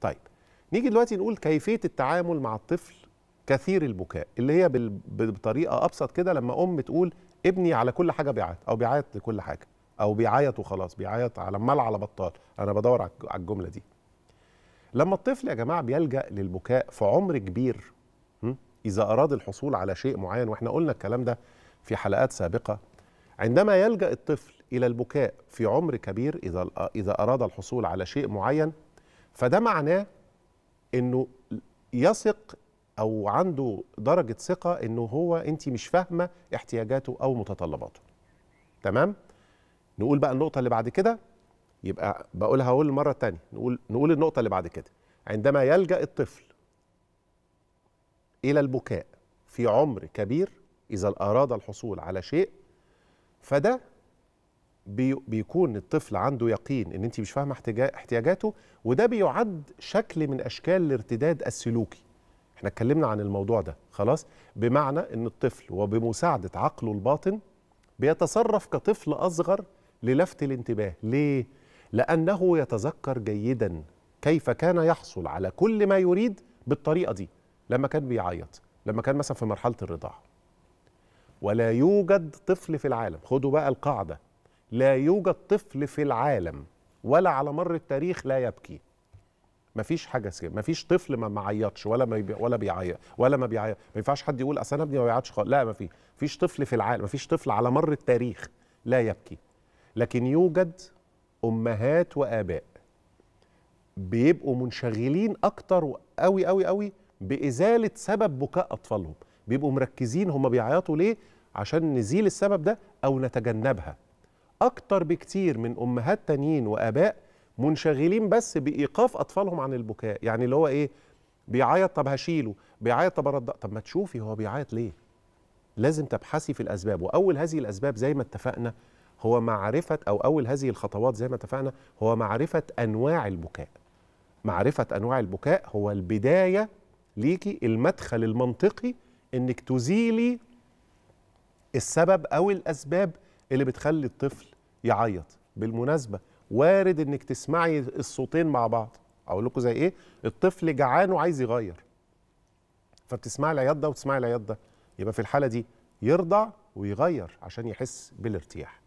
طيب نيجي دلوقتي نقول كيفيه التعامل مع الطفل كثير البكاء اللي هي بطريقه ابسط كده لما ام تقول ابني على كل حاجه بيعيط او بيعيط لكل حاجه او بيعيط وخلاص بيعيط على مال على بطال انا بدور على الجمله دي لما الطفل يا جماعه بيلجا للبكاء في عمر كبير اذا اراد الحصول على شيء معين واحنا قلنا الكلام ده في حلقات سابقه عندما يلجا الطفل الى البكاء في عمر كبير اذا اذا اراد الحصول على شيء معين فده معناه انه يثق او عنده درجه ثقه انه هو انت مش فاهمه احتياجاته او متطلباته تمام نقول بقى النقطه اللي بعد كده يبقى بقولها اقول المره الثانيه نقول نقول النقطه اللي بعد كده عندما يلجا الطفل الى البكاء في عمر كبير اذا اراد الحصول على شيء فده بيكون الطفل عنده يقين ان انت مش فاهمه احتياجاته وده بيعد شكل من اشكال الارتداد السلوكي احنا اتكلمنا عن الموضوع ده خلاص بمعنى ان الطفل وبمساعده عقله الباطن بيتصرف كطفل اصغر للفت الانتباه ليه لانه يتذكر جيدا كيف كان يحصل على كل ما يريد بالطريقه دي لما كان بيعيط لما كان مثلا في مرحله الرضاعه ولا يوجد طفل في العالم خدوا بقى القاعده لا يوجد طفل في العالم ولا على مر التاريخ لا يبكي مفيش حاجه سيئة. مفيش طفل ما معيطش ولا ما بي... ولا بيعيط ولا ما بيعيط ما ينفعش حد يقول اصل انا ابني ما بيعيطش خالص لا ما في مفيش طفل في العالم مفيش طفل على مر التاريخ لا يبكي لكن يوجد امهات واباء بيبقوا منشغلين اكتر قوي قوي قوي بازاله سبب بكاء اطفالهم بيبقوا مركزين هم بيعيطوا ليه عشان نزيل السبب ده او نتجنبها اكتر بكتير من امهات تانيين واباء منشغلين بس بايقاف اطفالهم عن البكاء يعني اللي هو ايه بيعيط طب هشيله بيعيط طب أرد طب ما تشوفي هو بيعيط ليه لازم تبحثي في الاسباب واول هذه الاسباب زي ما اتفقنا هو معرفه او اول هذه الخطوات زي ما اتفقنا هو معرفه انواع البكاء معرفه انواع البكاء هو البدايه ليكي المدخل المنطقي انك تزيلي السبب او الاسباب اللي بتخلي الطفل يعيط بالمناسبه وارد انك تسمعي الصوتين مع بعض اقول لكم زي ايه الطفل جعان وعايز يغير فبتسمعي العياط ده وتسمعي العياط ده يبقى في الحاله دي يرضع ويغير عشان يحس بالارتياح